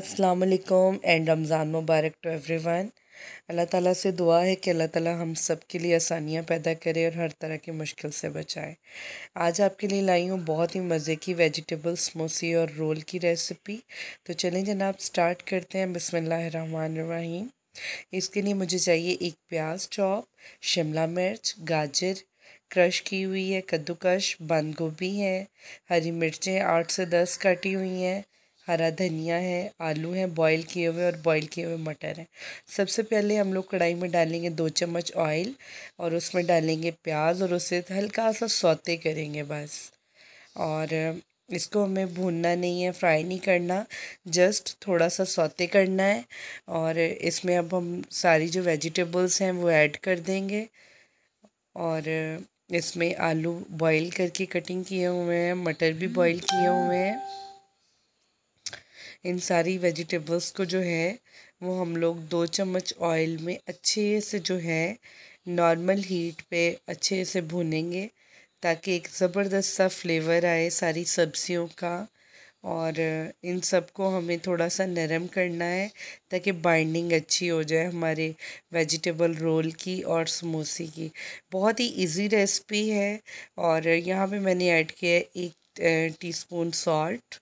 अस्सलाम एंड रमज़ान मुबारक to everyone Allah ताला से दुआ है कि अल्लाह ताला हम सब के लिए आसानियाँ पैदा करे और हर तरह की मुश्किल से बचाए आज आपके लिए लाई हूँ बहुत ही मज़े की वेजिटेबल समोसी और रोल की रेसिपी तो चलें जनाब स्टार्ट करते हैं बसमीम इसके लिए मुझे चाहिए एक प्याज चॉप शिमला मिर्च गाजर क्रश की हुई है कद्दूकश बंद गोभी है हरी मिर्चें आठ से दस कटी हुई हैं हरा धनिया है आलू है बॉईल किए हुए और बॉईल किए हुए मटर है सबसे पहले हम लोग कढ़ाई में डालेंगे दो चम्मच ऑयल और उसमें डालेंगे प्याज और उसे हल्का सा सौते करेंगे बस और इसको हमें भूनना नहीं है फ्राई नहीं करना जस्ट थोड़ा सा सौते करना है और इसमें अब हम सारी जो वेजिटेबल्स हैं वो ऐड कर देंगे और इसमें आलू बॉईल करके कटिंग किए हुए हैं मटर भी बॉईल किए हुए हैं इन सारी वेजिटेबल्स को जो है वो हम लोग दो चम्मच ऑयल में अच्छे से जो है नॉर्मल हीट पे अच्छे से भूनेंगे ताकि एक ज़बरदस्त सा फ्लेवर आए सारी सब्जियों का और इन सब को हमें थोड़ा सा नरम करना है ताकि बाइंडिंग अच्छी हो जाए हमारे वेजिटेबल रोल की और समोसे की बहुत ही इजी रेसिपी है और यहाँ पे मैंने ऐड किया है एक टीस्पून सॉल्ट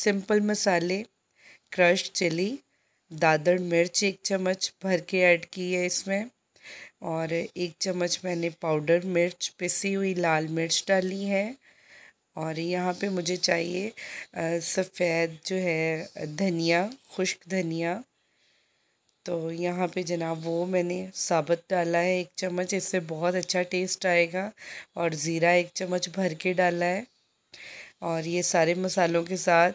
सिंपल मसाले क्रश चिली दादर मिर्च एक चम्मच भर के ऐड की है इसमें और एक चम्मच मैंने पाउडर मिर्च पिसी हुई लाल मिर्च डाली है और यहाँ पे मुझे चाहिए सफ़ेद जो है धनिया खुश्क धनिया तो यहाँ पे जनाब वो मैंने साबत डाला है एक चम्मच इससे बहुत अच्छा टेस्ट आएगा और ज़ीरा एक चम्मच भर के डाला है और ये सारे मसालों के साथ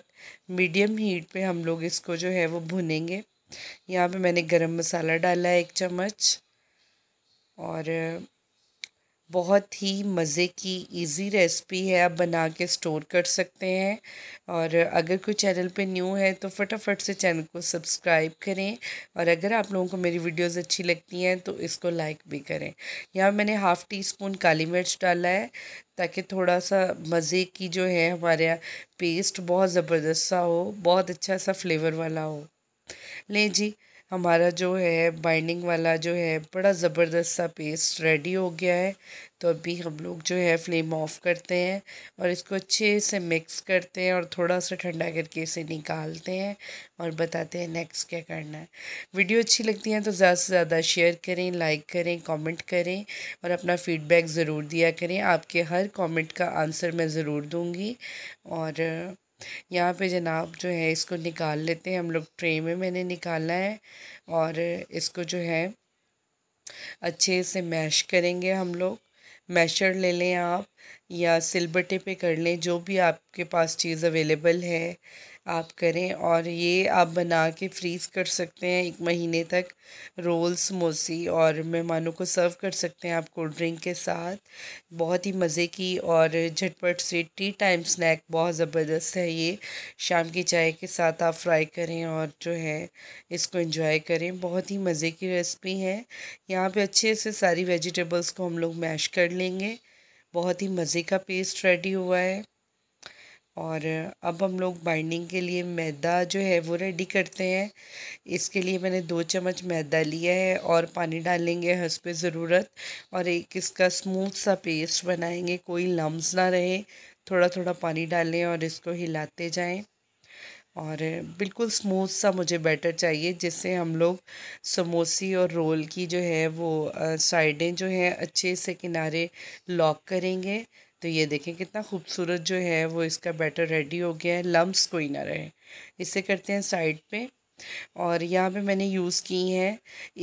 मीडियम हीट पे हम लोग इसको जो है वो भुनेंगे यहाँ पे मैंने गरम मसाला डाला है एक चम्मच और बहुत ही मज़े की इजी रेसिपी है आप बना के स्टोर कर सकते हैं और अगर कोई चैनल पे न्यू है तो फटाफट से चैनल को सब्सक्राइब करें और अगर आप लोगों को मेरी वीडियोस अच्छी लगती हैं तो इसको लाइक भी करें यहाँ मैंने हाफ़ टी स्पून काली मिर्च डाला है ताकि थोड़ा सा मज़े की जो है हमारे यहाँ पेस्ट बहुत ज़बरदस्त सा हो बहुत अच्छा सा फ्लेवर वाला हो लें जी हमारा जो है बाइंडिंग वाला जो है बड़ा ज़बरदस्त सा पेस्ट रेडी हो गया है तो अभी हम लोग जो है फ्लेम ऑफ करते हैं और इसको अच्छे से मिक्स करते हैं और थोड़ा सा ठंडा करके इसे निकालते हैं और बताते हैं नेक्स्ट क्या करना है वीडियो अच्छी लगती है तो ज़्यादा से ज़्यादा शेयर करें लाइक करें कमेंट करें और अपना फ़ीडबैक ज़रूर दिया करें आपके हर कमेंट का आंसर मैं ज़रूर दूँगी और यहाँ पे जनाब जो है इसको निकाल लेते हैं हम लोग ट्रे में मैंने निकाला है और इसको जो है अच्छे से मैश करेंगे हम लोग मैशर ले लें आप या सिलबट्टे पे कर लें जो भी आपके पास चीज़ अवेलेबल है आप करें और ये आप बना के फ्रीज़ कर सकते हैं एक महीने तक रोल्स मोसी और मेहमानों को सर्व कर सकते हैं आप कोल्ड ड्रिंक के साथ बहुत ही मज़े की और झटपट से टी टाइम स्नैक बहुत ज़बरदस्त है ये शाम की चाय के साथ आप फ्राई करें और जो है इसको एंजॉय करें बहुत ही मज़े की रेसिपी है यहाँ पे अच्छे से सारी वेजिटेबल्स को हम लोग मैश कर लेंगे बहुत ही मज़े का पेस्ट रेडी हुआ है और अब हम लोग बाइंडिंग के लिए मैदा जो है वो रेडी करते हैं इसके लिए मैंने दो चम्मच मैदा लिया है और पानी डालेंगे पे ज़रूरत और एक इसका स्मूथ सा पेस्ट बनाएंगे कोई लम्स ना रहे थोड़ा थोड़ा पानी डालें और इसको हिलाते जाएं और बिल्कुल स्मूथ सा मुझे बैटर चाहिए जिससे हम लोग समोसी और रोल की जो है वो साइडें जो है अच्छे से किनारे लॉक करेंगे तो ये देखें कितना खूबसूरत जो है वो इसका बैटर रेडी हो गया है लम्ब्स कोई ना रहे इसे करते हैं साइड पे और यहाँ पे मैंने यूज़ की है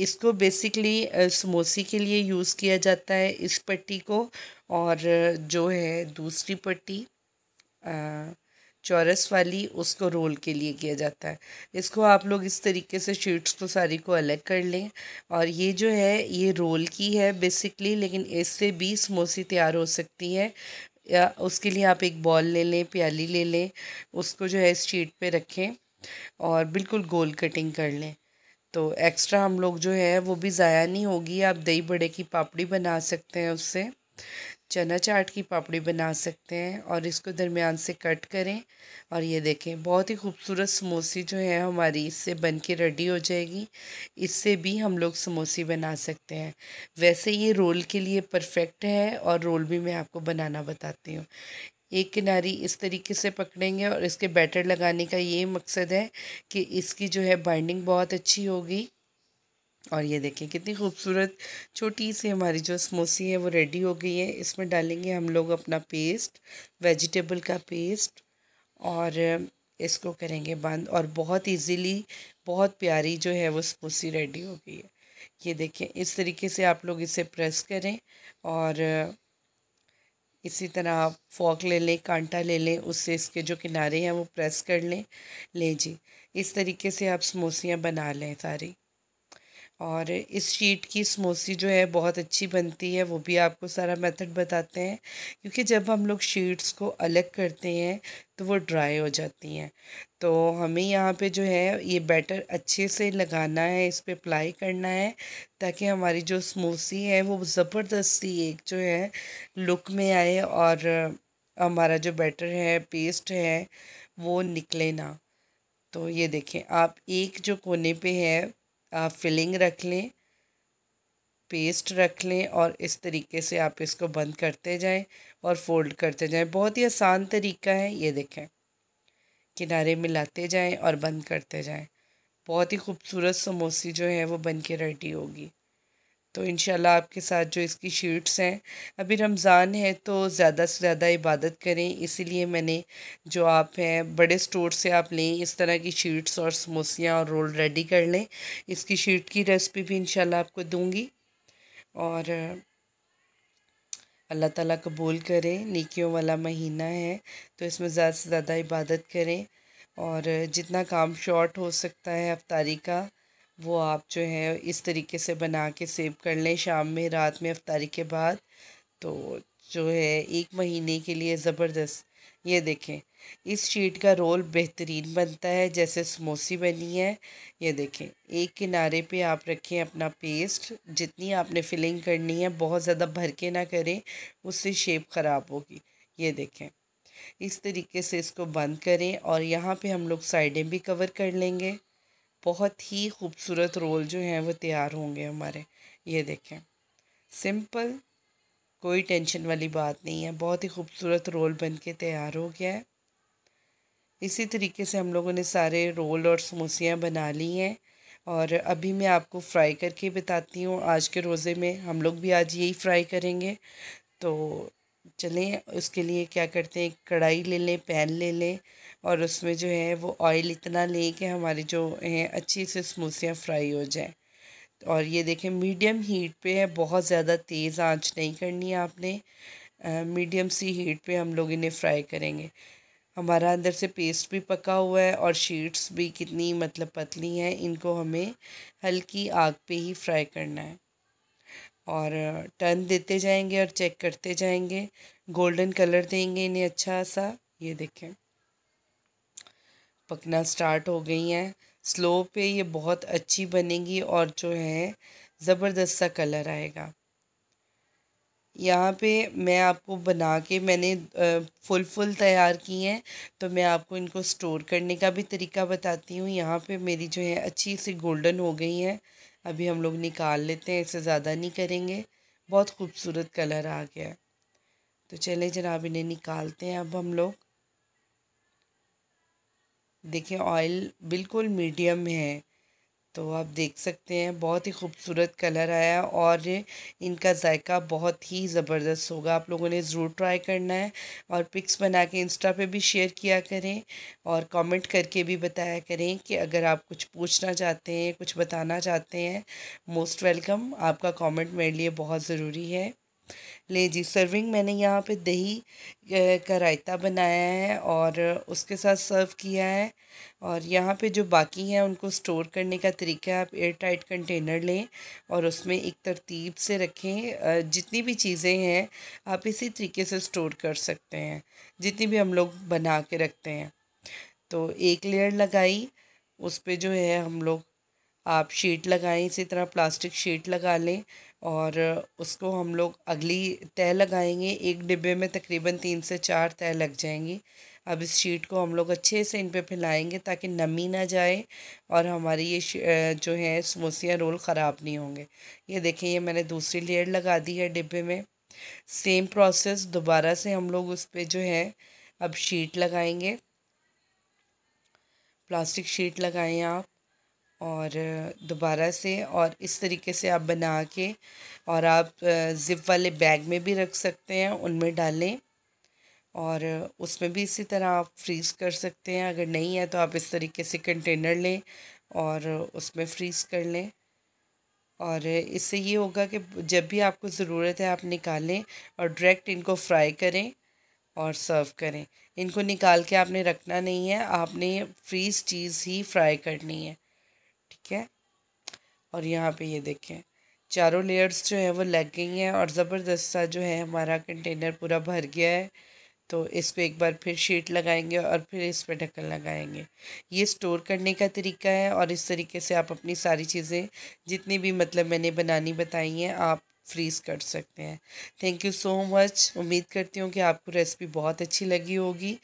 इसको बेसिकली समोसी के लिए यूज़ किया जाता है इस पट्टी को और जो है दूसरी पट्टी आ, चौरस वाली उसको रोल के लिए किया जाता है इसको आप लोग इस तरीके से शीट्स को सारी को अलग कर लें और ये जो है ये रोल की है बेसिकली लेकिन इससे भी समोसी तैयार हो सकती है या उसके लिए आप एक बॉल ले लें प्याली ले लें उसको जो है इस शीट पे रखें और बिल्कुल गोल कटिंग कर लें तो एक्स्ट्रा हम लोग जो है वो भी ज़ाया नहीं होगी आप दही बड़े की पापड़ी बना सकते हैं उससे चना चाट की पापड़ी बना सकते हैं और इसको दरमियान से कट करें और ये देखें बहुत ही खूबसूरत समोसी जो है हमारी इससे बन के रेडी हो जाएगी इससे भी हम लोग समोसी बना सकते हैं वैसे ये रोल के लिए परफेक्ट है और रोल भी मैं आपको बनाना बताती हूँ एक किनारी इस तरीके से पकड़ेंगे और इसके बैटर लगाने का ये मकसद है कि इसकी जो है बाइंडिंग बहुत अच्छी होगी और ये देखें कितनी खूबसूरत छोटी सी हमारी जो समोसी है वो रेडी हो गई है इसमें डालेंगे हम लोग अपना पेस्ट वेजिटेबल का पेस्ट और इसको करेंगे बंद और बहुत इजीली बहुत प्यारी जो है वो समोसी रेडी हो गई है ये देखें इस तरीके से आप लोग इसे प्रेस करें और इसी तरह आप फॉक ले लें कांटा ले लें उससे इसके जो किनारे हैं वो प्रेस कर लें ले जी इस तरीके से आप समोसियाँ बना लें सारी और इस शीट की स्मोसी जो है बहुत अच्छी बनती है वो भी आपको सारा मेथड बताते हैं क्योंकि जब हम लोग शीट्स को अलग करते हैं तो वो ड्राई हो जाती हैं तो हमें यहाँ पे जो है ये बैटर अच्छे से लगाना है इस पर अप्लाई करना है ताकि हमारी जो स्मोसी है वो ज़बरदस्ती एक जो है लुक में आए और हमारा जो बैटर है पेस्ट है वो निकले ना तो ये देखें आप एक जो कोने पे है आप फिलिंग रख लें पेस्ट रख लें और इस तरीके से आप इसको बंद करते जाएं और फोल्ड करते जाएं बहुत ही आसान तरीका है ये देखें किनारे में लाते जाएं और बंद करते जाएं बहुत ही खूबसूरत समोसी जो है वो बन के रेडी होगी तो इन आपके साथ जो इसकी शीट्स हैं अभी रमज़ान है तो ज़्यादा से ज़्यादा इबादत करें इसीलिए मैंने जो आप हैं बड़े स्टोर से आप लें इस तरह की शीट्स और समोसियाँ और रोल रेडी कर लें इसकी शीट की रेसिपी भी इन आपको दूंगी और अल्लाह ताला कबूल करें नीकियों वाला महीना है तो इसमें ज़्यादा से ज़्यादा इबादत करें और जितना काम शॉर्ट हो सकता है अफ्तारी का वो आप जो है इस तरीके से बना के सेव कर लें शाम में रात में अफ्तारी के बाद तो जो है एक महीने के लिए ज़बरदस्त ये देखें इस शीट का रोल बेहतरीन बनता है जैसे समोसी बनी है ये देखें एक किनारे पे आप रखें अपना पेस्ट जितनी आपने फिलिंग करनी है बहुत ज़्यादा भर के ना करें उससे शेप ख़राब होगी ये देखें इस तरीके से इसको बंद करें और यहाँ पे हम लोग साइडें भी कवर कर लेंगे बहुत ही खूबसूरत रोल जो हैं वो तैयार होंगे हमारे ये देखें सिंपल कोई टेंशन वाली बात नहीं है बहुत ही खूबसूरत रोल बन के तैयार हो गया है इसी तरीके से हम लोगों ने सारे रोल और समोसियाँ बना ली हैं और अभी मैं आपको फ्राई करके बताती हूँ आज के रोज़े में हम लोग भी आज यही फ्राई करेंगे तो चलें उसके लिए क्या करते हैं कढ़ाई ले लें पैन ले लें और उसमें जो है वो ऑयल इतना ले कि हमारी जो हैं अच्छी से समोसियाँ फ्राई हो जाएँ और ये देखें मीडियम हीट पे है बहुत ज़्यादा तेज़ आंच नहीं करनी है आपने मीडियम सी हीट पे हम लोग इन्हें फ्राई करेंगे हमारा अंदर से पेस्ट भी पका हुआ है और शीट्स भी कितनी मतलब पतली हैं इनको हमें हल्की आग पे ही फ्राई करना है और टर्न देते जाएंगे और चेक करते जाएंगे गोल्डन कलर देंगे इन्हें अच्छा सा ये देखें पकना स्टार्ट हो गई हैं स्लो पे ये बहुत अच्छी बनेगी और जो है ज़बरदस्त सा कलर आएगा यहाँ पे मैं आपको बना के मैंने फुल फुल तैयार की हैं तो मैं आपको इनको स्टोर करने का भी तरीका बताती हूँ यहाँ पे मेरी जो है अच्छी सी गोल्डन हो गई हैं अभी हम लोग निकाल लेते हैं इसे ज़्यादा नहीं करेंगे बहुत खूबसूरत कलर आ गया तो चले जनाब इन्हें निकालते हैं अब हम लोग देखिए ऑयल बिल्कुल मीडियम में है तो आप देख सकते हैं बहुत ही खूबसूरत कलर आया और इनका जायका बहुत ही ज़बरदस्त होगा आप लोगों ने ज़रूर ट्राई करना है और पिक्स बना के इंस्टा पे भी शेयर किया करें और कमेंट करके भी बताया करें कि अगर आप कुछ पूछना चाहते हैं कुछ बताना चाहते हैं मोस्ट वेलकम आपका कमेंट मेरे लिए बहुत ज़रूरी है ले जी सर्विंग मैंने यहाँ पे दही का रायता बनाया है और उसके साथ सर्व किया है और यहाँ पे जो बाकी हैं उनको स्टोर करने का तरीका आप एयर टाइट कंटेनर लें और उसमें एक तरतीब से रखें जितनी भी चीज़ें हैं आप इसी तरीके से स्टोर कर सकते हैं जितनी भी हम लोग बना के रखते हैं तो एक लेयर लगाई उस पर जो है हम लोग आप शीट लगाएं इसी तरह प्लास्टिक शीट लगा लें और उसको हम लोग अगली तह लगाएंगे एक डिब्बे में तकरीबन तीन से चार तह लग जाएंगी अब इस शीट को हम लोग अच्छे से इन पर फैलाएँगे ताकि नमी ना जाए और हमारी ये जो है समोसिया रोल ख़राब नहीं होंगे ये देखें ये मैंने दूसरी लेयर लगा दी है डिब्बे में सेम प्रोसेस दोबारा से हम लोग उस पर जो है अब शीट लगाएंगे प्लास्टिक शीट लगाएं आप और दोबारा से और इस तरीके से आप बना के और आप ज़िप वाले बैग में भी रख सकते हैं उनमें डालें और उसमें भी इसी तरह आप फ्रीज़ कर सकते हैं अगर नहीं है तो आप इस तरीके से कंटेनर लें और उसमें फ्रीज़ कर लें और इससे ये होगा कि जब भी आपको ज़रूरत है आप निकालें और डायरेक्ट इनको फ्राई करें और सर्व करें इनको निकाल के आपने रखना नहीं है आपने फ्रीज़ चीज़ ही फ्राई करनी है और यहाँ पे ये देखें चारों लेयर्स जो है वो लग गई हैं और ज़बरदस्त सा जो है हमारा कंटेनर पूरा भर गया है तो इस पर एक बार फिर शीट लगाएंगे और फिर इस पर ढक्कन लगाएंगे ये स्टोर करने का तरीका है और इस तरीके से आप अपनी सारी चीज़ें जितनी भी मतलब मैंने बनानी बताई हैं आप फ्रीज कर सकते हैं थैंक यू सो मच उम्मीद करती हूँ कि आपको रेसिपी बहुत अच्छी लगी होगी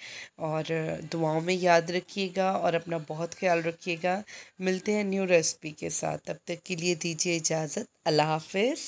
और दुआओं में याद रखिएगा और अपना बहुत ख्याल रखिएगा मिलते हैं न्यू रेसिपी के साथ तब तक के लिए दीजिए इजाज़त अल्लाह हाफिज़